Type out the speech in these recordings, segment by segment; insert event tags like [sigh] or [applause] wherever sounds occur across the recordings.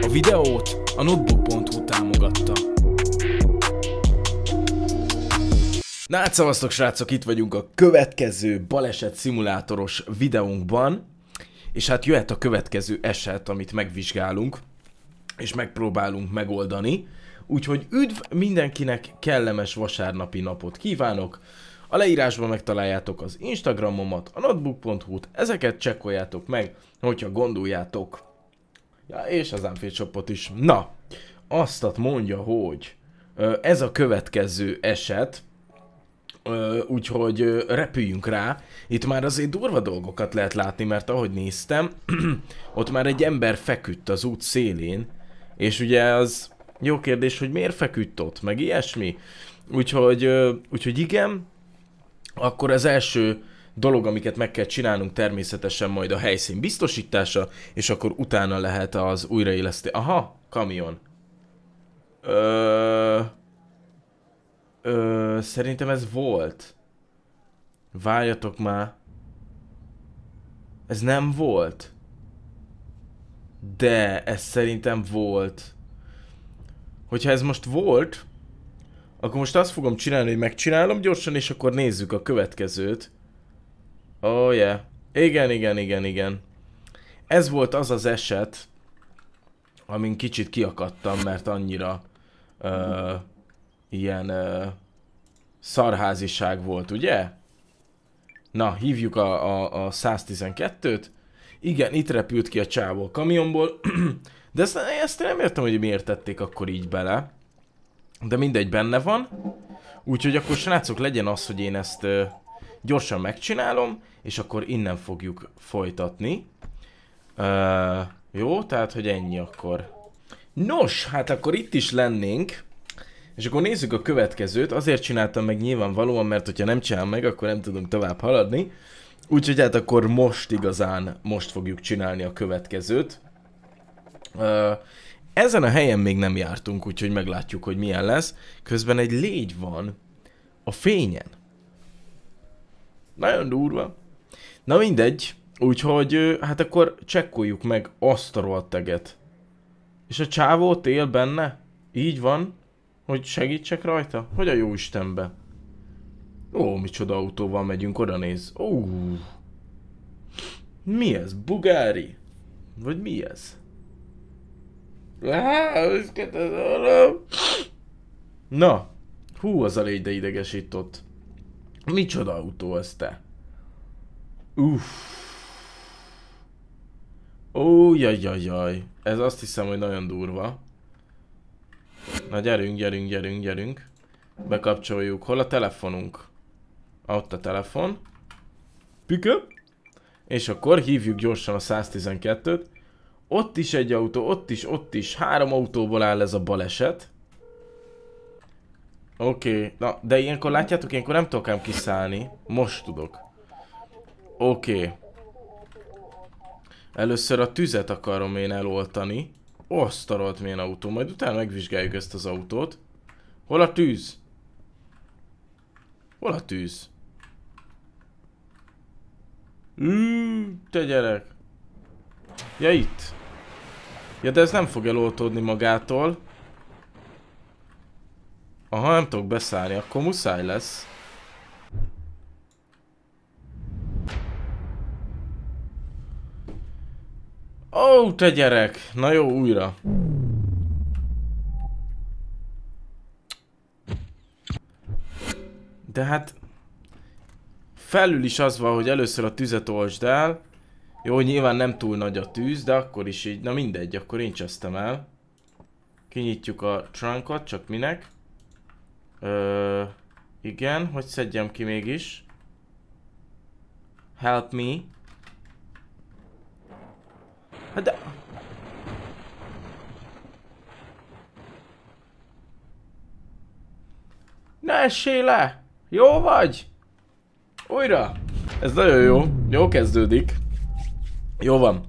A videót a notebook.hu támogatta. Na hát szavaztok srácok, itt vagyunk a következő baleset szimulátoros videónkban, és hát jöhet a következő eset, amit megvizsgálunk, és megpróbálunk megoldani. Úgyhogy üdv mindenkinek, kellemes vasárnapi napot kívánok! A leírásban megtaláljátok az Instagramomat, a notebook.hu-t, ezeket csekkoljátok meg, hogyha gondoljátok, Ja, és az Anfield Shopot is. Na, azt mondja, hogy ez a következő eset, úgyhogy repüljünk rá. Itt már azért durva dolgokat lehet látni, mert ahogy néztem, [clears throat] ott már egy ember feküdt az út szélén, és ugye az jó kérdés, hogy miért feküdt ott, meg ilyesmi. Úgyhogy, úgyhogy igen, akkor az első dolog, amiket meg kell csinálnunk természetesen majd a helyszín biztosítása, és akkor utána lehet az újraélesztés. Aha, kamion. Ö... Ö... Szerintem ez volt. Várjatok már. Ez nem volt. De ez szerintem volt. Hogyha ez most volt, akkor most azt fogom csinálni, hogy megcsinálom gyorsan, és akkor nézzük a következőt. Oh yeah. Igen, igen, igen, igen. Ez volt az az eset, amin kicsit kiakadtam, mert annyira ö, ilyen ö, szarháziság volt, ugye? Na, hívjuk a, a, a 112-t. Igen, itt repült ki a csávó kamionból, [clears throat] de ezt, ezt nem értem, hogy miért tették akkor így bele. De mindegy, benne van. Úgyhogy akkor srácok, legyen az, hogy én ezt... Ö, gyorsan megcsinálom, és akkor innen fogjuk folytatni. Uh, jó, tehát, hogy ennyi akkor. Nos, hát akkor itt is lennénk. És akkor nézzük a következőt. Azért csináltam meg nyilvánvalóan, mert hogyha nem csinálom meg, akkor nem tudunk tovább haladni. Úgyhogy hát akkor most igazán, most fogjuk csinálni a következőt. Uh, ezen a helyen még nem jártunk, úgyhogy meglátjuk, hogy milyen lesz. Közben egy légy van a fényen. Nagyon durva. Na mindegy, úgyhogy hát akkor csekkoljuk meg azt a teget. És a csávót él benne? Így van? Hogy segítsek rajta? Hogy a jó Istenbe? Ó, micsoda autóval megyünk, oda néz. Ó, mi ez? Bugári? Vagy mi ez? Na, hú, az a légy, de idegesított. Micsoda autó az te? Uff. Ó, jaj, jaj, jaj. Ez azt hiszem, hogy nagyon durva. Na gyerünk, gyerünk, gyerünk, gyerünk. Bekapcsoljuk. Hol a telefonunk? Ah, ott a telefon. Pickup. És akkor hívjuk gyorsan a 112-t. Ott is egy autó, ott is, ott is. Három autóból áll ez a baleset. Oké, okay. na, de ilyenkor látjátok, ilyenkor nem tudok ám kiszállni. Most tudok. Oké. Okay. Először a tüzet akarom én eloltani. Osztarolt milyen autó, majd utána megvizsgáljuk ezt az autót. Hol a tűz? Hol a tűz? te gyerek. Ja itt. Ja, de ez nem fog eloltódni magától. Aha, nem tudok beszállni, akkor muszáj lesz. Ó, oh, te gyerek! Na jó, újra. De hát... Felül is az van, hogy először a tüzet olsd el. Jó, nyilván nem túl nagy a tűz, de akkor is így... Na mindegy, akkor én csesztem el. Kinyitjuk a trunkot, csak minek. Ö, igen, hogy szedjem ki mégis. Help me. Hát de... Ne essél le! Jó vagy? Újra! Ez nagyon jó. Jó kezdődik. Jó van.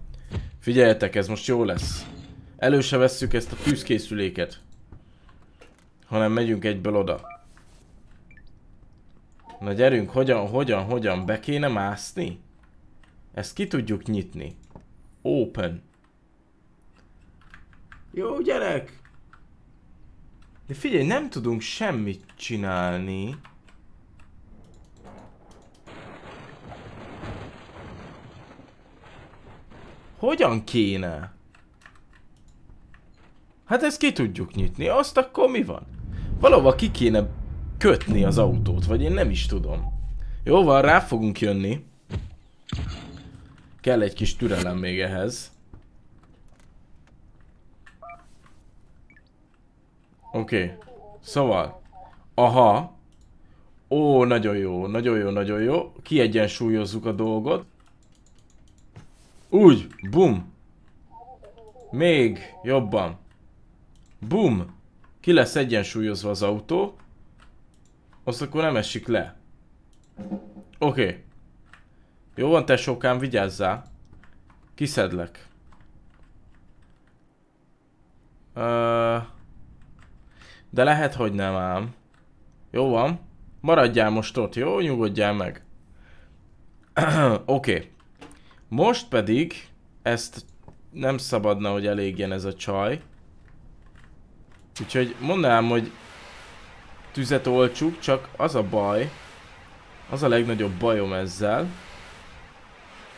Figyeljetek, ez most jó lesz. Előse vesszük ezt a tűzkészüléket hanem megyünk egyből oda. Na gyerünk, hogyan, hogyan, hogyan, be kéne mászni? Ezt ki tudjuk nyitni. Open. Jó, gyerek! De figyelj, nem tudunk semmit csinálni. Hogyan kéne? Hát ezt ki tudjuk nyitni, azt akkor mi van? Valahova ki kéne kötni az autót, vagy én nem is tudom. Jó van, rá fogunk jönni. Kell egy kis türelem még ehhez. Oké. Okay. Szóval. Aha. Ó, nagyon jó, nagyon jó, nagyon jó. Kiegyensúlyozzuk a dolgot. Úgy, bum. Még jobban. Bum ki lesz egyensúlyozva az autó, azt akkor nem esik le. Oké. Okay. Jó van, te sokán vigyázzál. Kiszedlek. Uh, de lehet, hogy nem ám. Jó van. Maradjál most ott, jó? Nyugodjál meg. [clears throat] Oké. Okay. Most pedig ezt nem szabadna, hogy elégjen ez a csaj. Úgyhogy mondanám, hogy tüzet olcsuk, csak az a baj, az a legnagyobb bajom ezzel,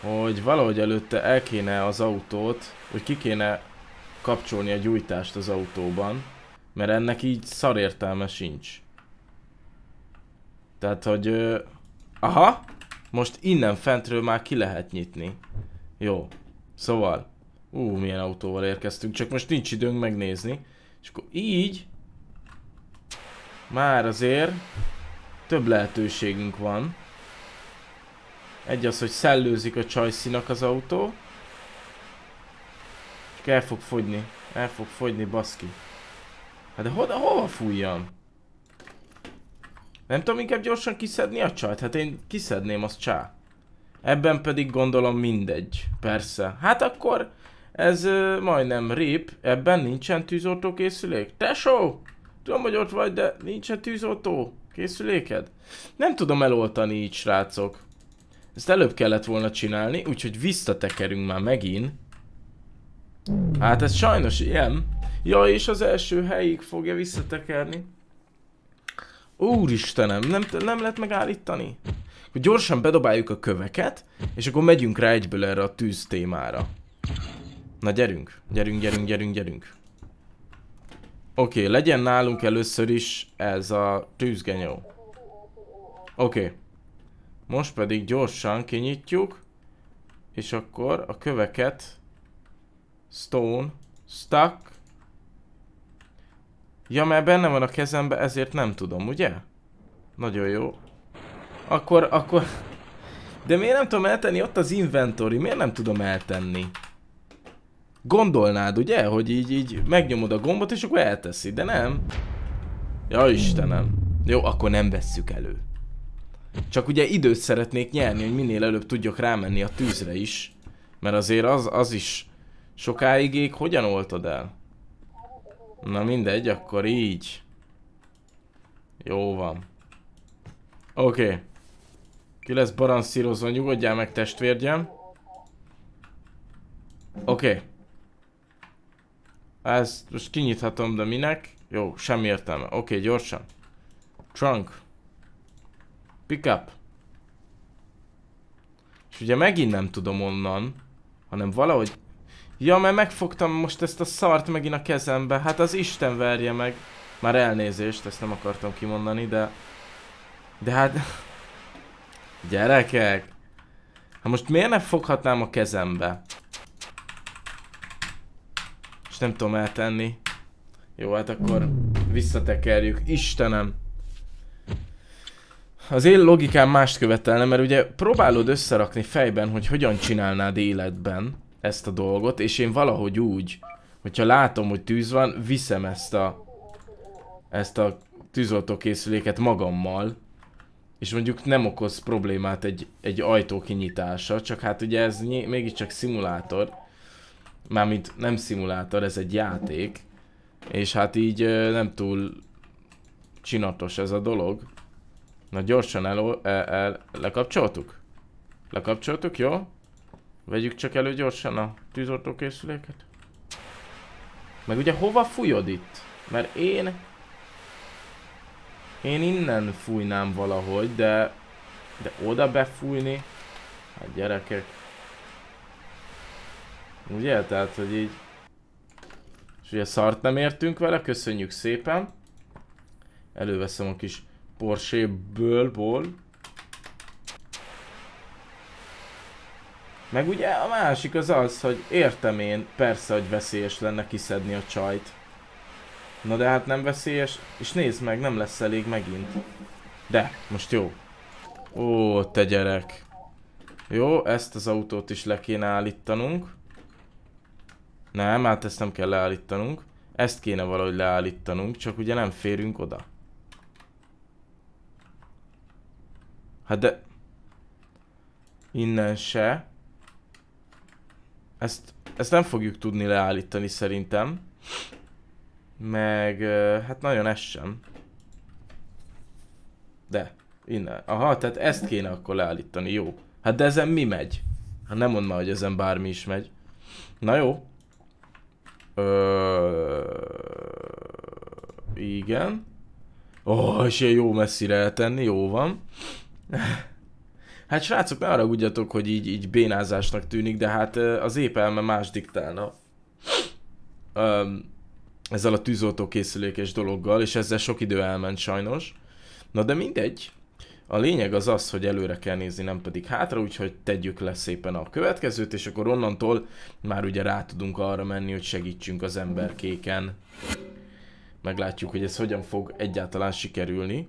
hogy valahogy előtte el kéne az autót, hogy ki kéne kapcsolni a gyújtást az autóban, mert ennek így szar értelme sincs. Tehát, hogy... Ö, aha! Most innen fentről már ki lehet nyitni. Jó. Szóval... Ú, milyen autóval érkeztünk, csak most nincs időnk megnézni. És akkor így már azért több lehetőségünk van. Egy az, hogy szellőzik a csajszínak az autó. És el fog fogyni. El fog fogyni, baszki. Hát de hoda, hova fújjam? Nem tudom inkább gyorsan kiszedni a csajt? Hát én kiszedném, az csá. Ebben pedig gondolom mindegy. Persze. Hát akkor ez ö, majdnem rip, ebben nincsen tűzoltó készülék. Tesó! Tudom, hogy ott vagy, de nincsen tűzoltó készüléked? Nem tudom eloltani így, srácok. Ezt előbb kellett volna csinálni, úgyhogy visszatekerünk már megint. Hát ez sajnos ilyen. Ja, és az első helyig fogja visszatekerni. Úristenem, nem, nem lehet megállítani. Hogy gyorsan bedobáljuk a köveket, és akkor megyünk rá egyből erre a tűz témára. Na gyerünk, gyerünk, gyerünk, gyerünk, gyerünk. Oké, okay, legyen nálunk először is ez a tűzgenyó. Oké. Okay. Most pedig gyorsan kinyitjuk. És akkor a köveket Stone Stuck Ja, mert benne van a kezembe, ezért nem tudom, ugye? Nagyon jó Akkor, akkor De miért nem tudom eltenni ott az inventory? Miért nem tudom eltenni? Gondolnád, ugye, hogy így, így megnyomod a gombot, és akkor elteszi, de nem. Ja Istenem. Jó, akkor nem vesszük elő. Csak ugye időt szeretnék nyerni, hogy minél előbb tudjak rámenni a tűzre is. Mert azért az, az is sokáig ég, hogyan oltod el? Na mindegy, akkor így. Jó van. Oké. Okay. Ki lesz baranszírozva, nyugodjál meg testvérgyem. Oké. Okay. Ezt most kinyithatom, de minek? Jó, semmi értelme. Oké, okay, gyorsan. Trunk. Pickup. És ugye megint nem tudom onnan, hanem valahogy... Ja, mert megfogtam most ezt a szart megint a kezembe. Hát az Isten verje meg. Már elnézést, ezt nem akartam kimondani, de... De hát... Gyerekek! Hát most miért nem foghatnám a kezembe? És nem tudom eltenni. Jó, hát akkor visszatekerjük. Istenem! Az én logikám mást követelne, mert ugye próbálod összerakni fejben, hogy hogyan csinálnád életben ezt a dolgot, és én valahogy úgy, hogyha látom, hogy tűz van, viszem ezt a ezt a tűzoltókészüléket magammal, és mondjuk nem okoz problémát egy, egy ajtó kinyitása, csak hát ugye ez mégiscsak szimulátor, Mármint nem szimulátor, ez egy játék. És hát így nem túl csinatos ez a dolog. Na gyorsan el, el, el lekapcsoltuk? Lekapcsoltuk, jó? Vegyük csak elő gyorsan a tűzoltókészüléket. Meg ugye hova fújod itt? Mert én... Én innen fújnám valahogy, de... De oda befújni? Hát gyerekek... Ugye? Tehát, hogy így... És ugye szart nem értünk vele, köszönjük szépen. Előveszem a kis Porsche-ből-ból. Meg ugye a másik az az, hogy értem én, persze, hogy veszélyes lenne kiszedni a csajt. Na de hát nem veszélyes, és nézd meg, nem lesz elég megint. De, most jó. Ó, te gyerek. Jó, ezt az autót is le kéne állítanunk. Nem, hát ezt nem kell leállítanunk. Ezt kéne valahogy leállítanunk, csak ugye nem férünk oda. Hát de... Innen se. Ezt, ezt nem fogjuk tudni leállítani szerintem. Meg, hát nagyon ez sem. De, innen. Aha, tehát ezt kéne akkor leállítani, jó. Hát de ezen mi megy? Hát nem mondd már, hogy ezen bármi is megy. Na jó, Ö... Igen. Ó, oh, és ilyen jó messzire eltenni, jó van. Hát srácok, ne arra ugyatok, hogy így, így bénázásnak tűnik, de hát az épelme más diktálna. Öm, ezzel a tűzoltó dologgal, és ezzel sok idő elment sajnos. Na de mindegy, a lényeg az az, hogy előre kell nézni, nem pedig hátra, úgyhogy tegyük le szépen a következőt, és akkor onnantól már ugye rá tudunk arra menni, hogy segítsünk az emberkéken. Meglátjuk, hogy ez hogyan fog egyáltalán sikerülni.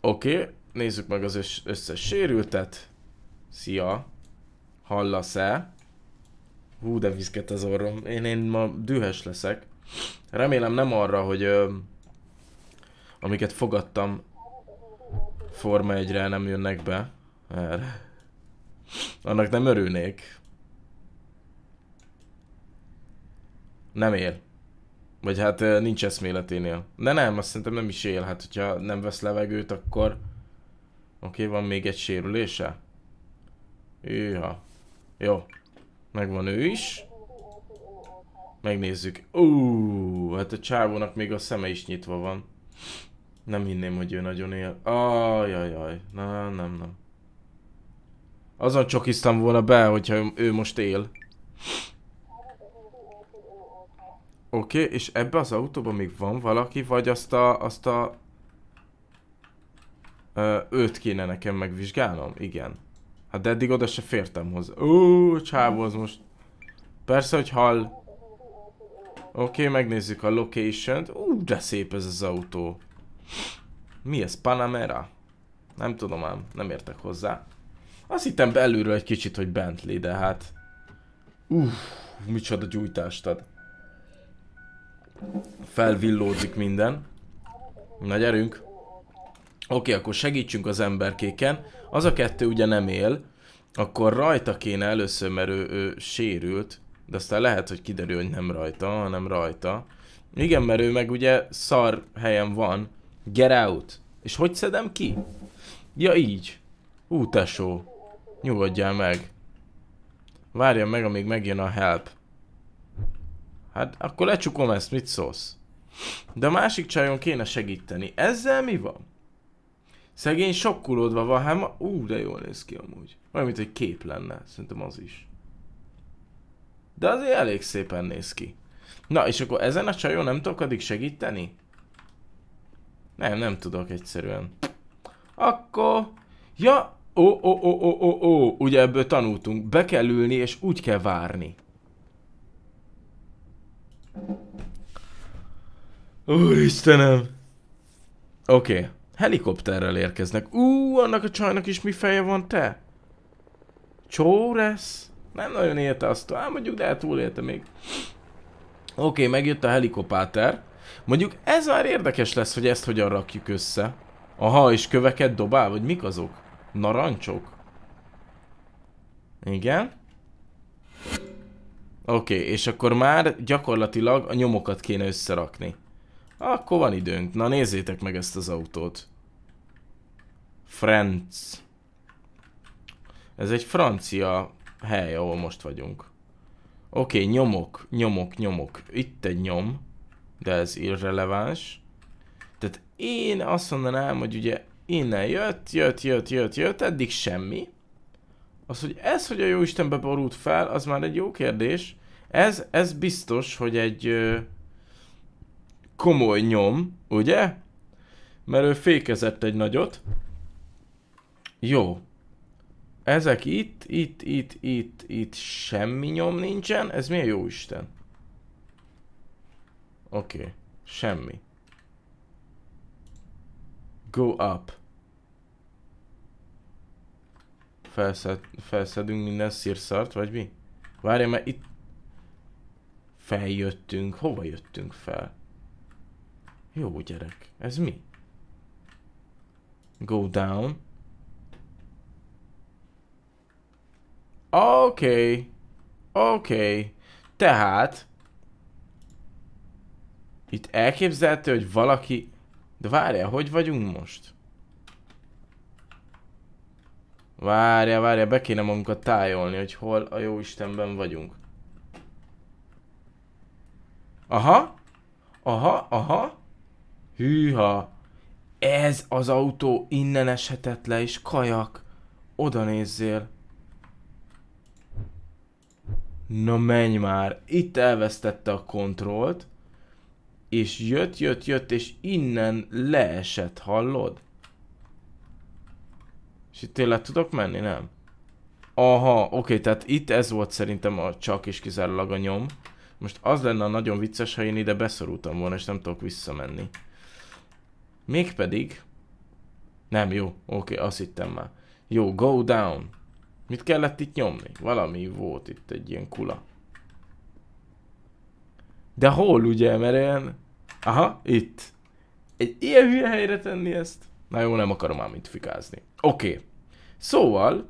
Oké, okay, nézzük meg az összes sérültet. Szia! Hallasz-e? Hú, de viszket az orrom. Én, én ma dühös leszek. Remélem nem arra, hogy ö, amiket fogadtam, Forma 1 nem jönnek be. Erre. Annak nem örülnék. Nem él. Vagy hát nincs eszméleténél. De nem, azt szerintem nem is él. Hát, hogyha nem vesz levegőt, akkor... Oké, okay, van még egy sérülése? Őha. Jó. Megvan ő is. Megnézzük. Ó, hát a csávónak még a szeme is nyitva van. Nem hinném, hogy ő nagyon él. Ajajaj, na nem, nem. Azon csokiztam volna be, hogyha ő most él. Oké, okay, és ebbe az autóban még van valaki, vagy azt a... Azt a ö, őt kéne nekem megvizsgálnom? Igen. Hát de eddig oda se fértem hozzá. Ó, csávó az most. Persze, hogy hal. Oké, okay, megnézzük a location-t. Ú, de szép ez az autó. Mi ez? Panamera? Nem tudom ám, nem értek hozzá. Azt hittem belülről egy kicsit, hogy Bentley, de hát... Uff, micsoda gyújtást ad. Felvillódzik minden. Na gyerünk. Oké, akkor segítsünk az emberkéken. Az a kettő ugye nem él. Akkor rajta kéne először, mert ő, ő sérült. De aztán lehet, hogy kiderül, hogy nem rajta, hanem rajta. Igen, mert ő meg ugye szar helyen van. Get out. És hogy szedem ki? Ja így. Ú, tesó. Nyugodjál meg. Várjam meg, amíg megjön a help. Hát akkor lecsukom ezt, mit szólsz? De a másik csajon kéne segíteni. Ezzel mi van? Szegény sokkulódva van, hát ma... Ú, de jól néz ki amúgy. Olyan, mint egy kép lenne. Szerintem az is. De azért elég szépen néz ki. Na, és akkor ezen a csajon nem tudok addig segíteni? Nem, nem tudok egyszerűen. Akkor... Ja, ó, ó, ó, ó, ó, ó, ugye ebből tanultunk. Be kell ülni, és úgy kell várni. Úristenem! Oké, okay. helikopterrel érkeznek. Ú, annak a csajnak is mi feje van, te? Csóresz? Nem nagyon érte azt, ám mondjuk, de hát túlélte még. Oké, okay, megjött a helikopáter. Mondjuk ez már érdekes lesz, hogy ezt hogyan rakjuk össze. Aha, és köveket dobál, vagy mik azok? Narancsok? Igen. Oké, okay, és akkor már gyakorlatilag a nyomokat kéne összerakni. Akkor van időnk. Na nézzétek meg ezt az autót. Franc. Ez egy francia hely, ahol most vagyunk. Oké, okay, nyomok, nyomok, nyomok. Itt egy nyom de ez irreleváns. Tehát én azt mondanám, hogy ugye innen jött, jött, jött, jött, jött, eddig semmi. Az, hogy ez, hogy a jó Isten beborult fel, az már egy jó kérdés. Ez, ez biztos, hogy egy ö, komoly nyom, ugye? Mert ő fékezett egy nagyot. Jó. Ezek itt, itt, itt, itt, itt semmi nyom nincsen. Ez milyen jó Isten? Oké. Okay. Semmi. Go up. Felszed, felszedünk minden szírszart, vagy mi? Várj, mert itt... Feljöttünk. Hova jöttünk fel? Jó gyerek. Ez mi? Go down. Oké. Okay. Oké. Okay. Tehát... Itt elképzelte, hogy valaki... De várjál, hogy vagyunk most? Várjál, várjál, be kéne magunkat tájolni, hogy hol a jó Istenben vagyunk. Aha, aha, aha. Hűha. Ez az autó innen eshetett le, és kajak. Oda nézzél. Na menj már, itt elvesztette a kontrollt és jött, jött, jött, és innen leesett, hallod? És itt tényleg tudok menni, nem? Aha, oké, okay, tehát itt ez volt szerintem a csak és kizárólag a nyom. Most az lenne a nagyon vicces, ha én ide beszorultam volna, és nem tudok visszamenni. Mégpedig... Nem, jó, oké, okay, azt hittem már. Jó, go down. Mit kellett itt nyomni? Valami volt itt egy ilyen kula. De hol ugye, mert ilyen... Aha, itt. Egy ilyen hülye helyre tenni ezt? Na jó, nem akarom ám mit fikázni. Oké. Okay. Szóval,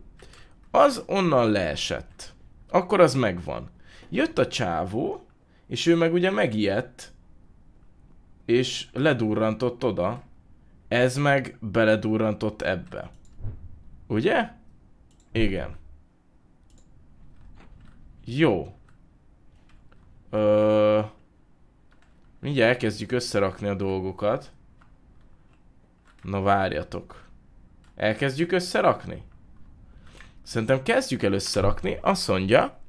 az onnan leesett. Akkor az megvan. Jött a csávó, és ő meg ugye megijedt, és ledurrantott oda. Ez meg beledurrantott ebbe. Ugye? Igen. Jó. Ö... Mindjárt elkezdjük összerakni a dolgokat. Na várjatok. Elkezdjük összerakni? Szerintem kezdjük el összerakni. Azt mondja,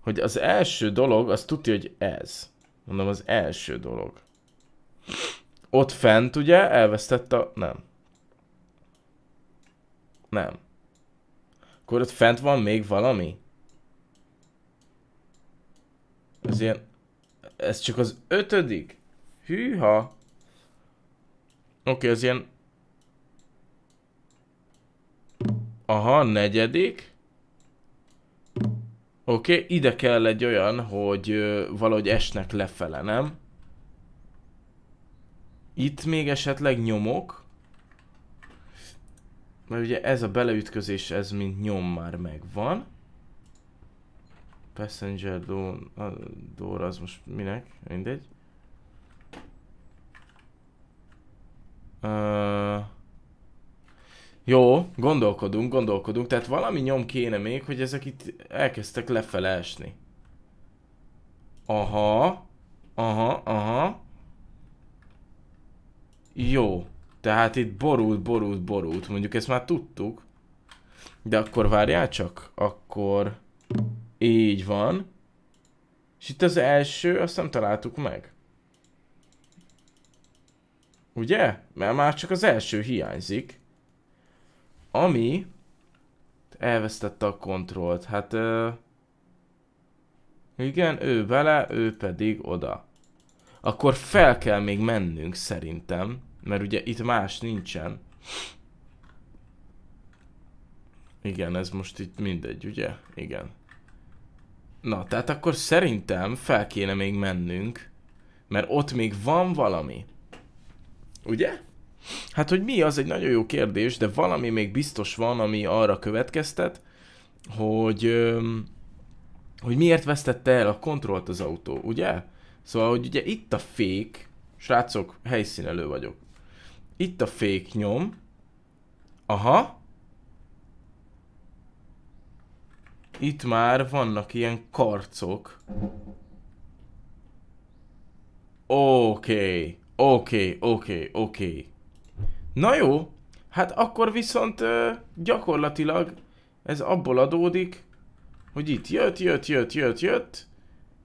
hogy az első dolog, az tudja, hogy ez. Mondom, az első dolog. Ott fent, ugye, elvesztett a... Nem. Nem. Akkor ott fent van még valami? Ez ilyen... Ez csak az ötödik? Hűha! Oké, okay, ez ilyen... Aha, negyedik. Oké, okay, ide kell egy olyan, hogy ö, valahogy esnek lefele, nem? Itt még esetleg nyomok. Mert ugye ez a beleütközés, ez mint nyom már megvan. Passenger door, az most minek, mindegy. Uh, jó, gondolkodunk, gondolkodunk. Tehát valami nyom kéne még, hogy ezek itt elkezdtek lefele esni. Aha. Aha, aha. Jó. Tehát itt borult, borult, borult. Mondjuk ezt már tudtuk. De akkor várjál csak. Akkor... Így van. És itt az első, azt nem találtuk meg. Ugye? Mert már csak az első hiányzik. Ami... Elvesztette a kontrollt. Hát... Ö... Igen, ő bele, ő pedig oda. Akkor fel kell még mennünk szerintem. Mert ugye itt más nincsen. Igen, ez most itt mindegy, ugye? Igen. Na, tehát akkor szerintem fel kéne még mennünk, mert ott még van valami. Ugye? Hát, hogy mi, az egy nagyon jó kérdés, de valami még biztos van, ami arra következtet, hogy, hogy miért vesztette el a kontrollt az autó, ugye? Szóval, hogy ugye itt a fék, srácok, helyszínelő vagyok. Itt a fék nyom. Aha. Itt már vannak ilyen karcok. Oké, okay, oké, okay, oké, okay, oké. Na jó, hát akkor viszont ö, gyakorlatilag ez abból adódik, hogy itt jött, jött, jött, jött, jött,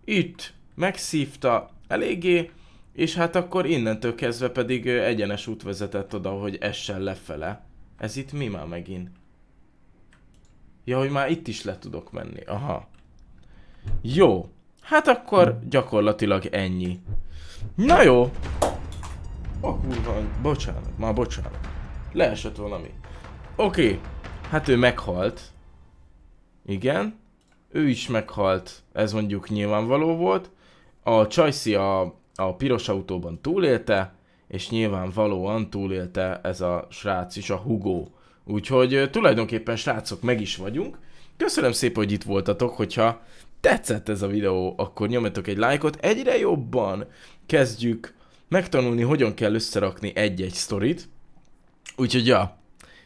itt megszívta eléggé, és hát akkor innentől kezdve pedig egyenes út vezetett oda, hogy essen lefele. Ez itt mi már megint? Ja, hogy már itt is le tudok menni. Aha. Jó. Hát akkor gyakorlatilag ennyi. Na jó. A kurva, bocsánat, már bocsánat. Leesett valami. Oké. Okay. Hát ő meghalt. Igen. Ő is meghalt. Ez mondjuk nyilvánvaló volt. A Csajci a, a piros autóban túlélte, és nyilvánvalóan túlélte ez a srác is, a Hugo Úgyhogy tulajdonképpen srácok, meg is vagyunk. Köszönöm szépen, hogy itt voltatok, hogyha tetszett ez a videó, akkor nyomjatok egy lájkot. Egyre jobban kezdjük megtanulni, hogyan kell összerakni egy-egy sztorit. Úgyhogy ja,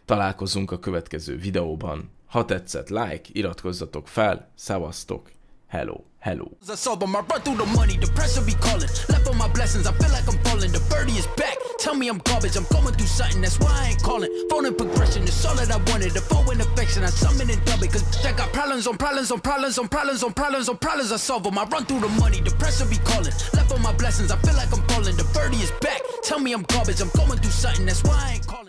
találkozunk a következő videóban. Ha tetszett, like, iratkozzatok fel, szavaztok, hello! hello. I saw, but my run through the money, the pressure be calling. Left on my blessings, I feel like I'm falling. The birdie is back. Tell me I'm garbage, I'm going through something, that's why I ain't calling. Phone and progression, it's all that I wanted. a phone and affection, I summon and dub it. Cause I got problems on problems on problems on problems on problems on problems. I solve them. I run through the money, the press will be calling. Left on my blessings, I feel like I'm falling. The birdie is back. Tell me I'm garbage, I'm going through something, that's why I ain't calling.